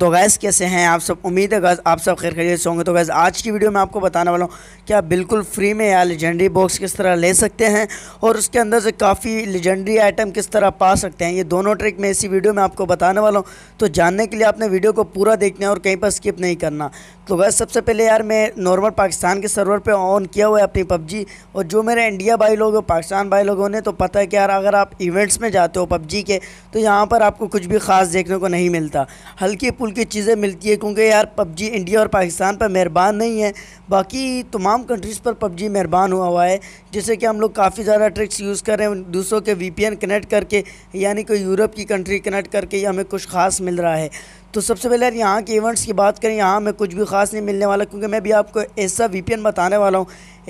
तो गैस कैसे हैं आप सब उम्मीद है गैस आप सब खैर खरीद से होंगे तो गैस आज की वीडियो में आपको बताने वाला हूँ कि आप बिल्कुल फ्री में यार लेजेंडरी बॉक्स किस तरह ले सकते हैं और उसके अंदर से काफ़ी लेजेंडरी आइटम किस तरह पा सकते हैं ये दोनों ट्रिक मैं इसी वीडियो में आपको बताने वाला हूँ तो जानने के लिए आपने वीडियो को पूरा देखना है और कहीं पर स्किप नहीं करना तो गैस सबसे पहले यार मैं नॉर्मल पाकिस्तान के सर्वर पर ऑन किया हुआ है अपनी पबजी और जो मेरे इंडिया भाई लोग पाकिस्तान भाई लोगों ने तो पता है कि यार अगर आप इवेंट्स में जाते हो पबजी के तो यहाँ पर आपको कुछ भी ख़ास देखने को नहीं मिलता हल्की स्कूल की चीज़ें मिलती है क्योंकि यार पबजी इंडिया और पाकिस्तान पर मेहरबान नहीं है बाकी तमाम कंट्रीज़ पर पबजी मेहरबान हुआ हुआ है जैसे कि हम लोग काफ़ी ज़्यादा ट्रिक्स यूज़ कर रहे हैं दूसरों के वी कनेक्ट करके यानी कोई यूरोप की कंट्री कनेक्ट करके हमें कुछ ख़ास मिल रहा है तो सबसे पहले यार यहाँ के इवेंट्स की बात करें यहाँ में कुछ भी ख़ास नहीं मिलने वाला क्योंकि मैं भी आपको ऐसा वी बताने वाला हूँ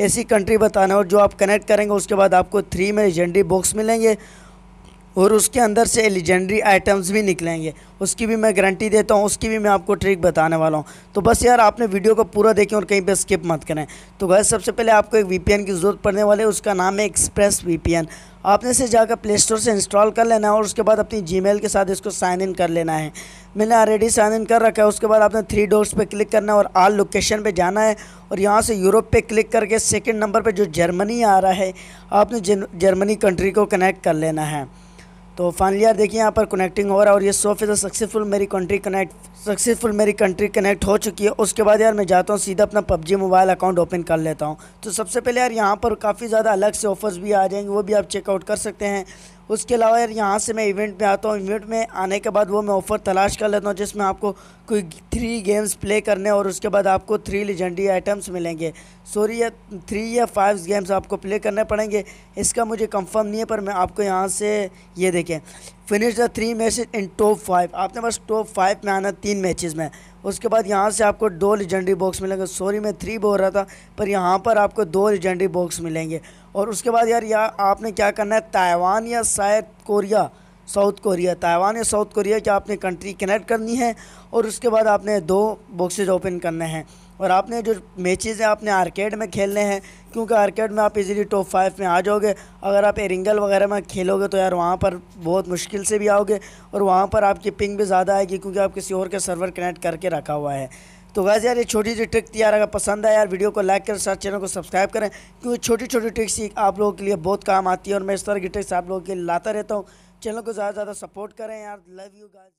ऐसी कंट्री बताना और जो आप कनेक्ट करेंगे उसके बाद आपको थ्री में लेजेंडरी बॉक्स मिलेंगे और उसके अंदर से एलिजेंडरी आइटम्स भी निकलेंगे उसकी भी मैं गारंटी देता हूँ उसकी भी मैं आपको ट्रिक बताने वाला हूँ तो बस यार आपने वीडियो को पूरा देखें और कहीं पे स्किप मत करें तो गैस सबसे पहले आपको एक वीपीएन की ज़रूरत पड़ने वाली है उसका नाम है एक्सप्रेस वीपीएन आपने इसे जाकर प्ले स्टोर से इंस्टॉल कर लेना है और उसके बाद अपनी जी के साथ इसको साइन इन कर लेना है मैंने ऑलरेडी साइन इन कर रखा है उसके बाद आपने थ्री डोर्स पर क्लिक करना है और आल लोकेशन पर जाना है और यहाँ से यूरोप पर क्लिक करके सेकेंड नंबर पर जो जर्मनी आ रहा है आपने जर्मनी कंट्री को कनेक्ट कर लेना है तो फाइनली यार देखिए यहाँ पर कनेक्टिंग हो रहा है और ये सौ फीसद सक्सेसफुल मेरी कंट्री कनेक्ट सक्सेसफुल मेरी कंट्री कनेक्ट हो चुकी है उसके बाद यार मैं जाता हूँ सीधा अपना पबजी मोबाइल अकाउंट ओपन कर लेता हूँ तो सबसे पहले यार यहाँ पर काफ़ी ज़्यादा अलग से ऑफर्स भी आ जाएंगे वो भी आप चेकआउट कर सकते हैं उसके अलावा यार यहाँ से मैं इवेंट में आता हूँ इवेंट में आने के बाद वो मैं ऑफ़र तलाश कर लेता हूँ जिसमें आपको कोई थ्री गेम्स प्ले करने और उसके बाद आपको थ्री लेजेंडरी आइटम्स मिलेंगे सॉरी या थ्री या फाइव गेम्स आपको प्ले करने पड़ेंगे इसका मुझे कंफर्म नहीं है पर मैं आपको यहाँ से ये देखें finish the three matches in top five आपने बस टॉप फाइव में आना तीन मैचेस में उसके बाद यहाँ से आपको दो लिजेंडरी बॉक्स मिलेंगे सॉरी मैं थ्री बोल रहा था पर यहाँ पर आपको दो लिजेंडरी बॉक्स मिलेंगे और उसके बाद यार यार आपने क्या करना है ताइवान या शायद कोरिया साउथ कोरिया ताइवान या साउथ कोरिया की आपने कंट्री कनेक्ट करनी है और उसके बाद आपने दो बॉक्सेज ओपन करने हैं और आपने जो मैचेस हैं आपने आर्केड में खेलने हैं क्योंकि आर्केड में आप इजीली टॉप फाइव में आ जाओगे अगर आप एरिंगल वगैरह में खेलोगे तो यार वहाँ पर बहुत मुश्किल से भी आओगे और वहाँ पर आपकी पिंग भी ज़्यादा आएगी क्योंकि आप किसी और का सर्वर कनेक्ट करके रखा हुआ है तो वैसे यार ये छोटी सी ट्रिक थी यार अगर पसंद आए यार वीडियो को लाइक करें साथ चैनल को सब्सक्राइब करें क्योंकि छोटी छोटी ट्रिक्स आप लोगों के लिए बहुत काम आती है और मैं इस तरह की ट्रिक्स आप लोगों के लिए लाता रहता हूँ चैनल को ज़्यादा ज़्यादा सपोर्ट करें यार लव यू गाइस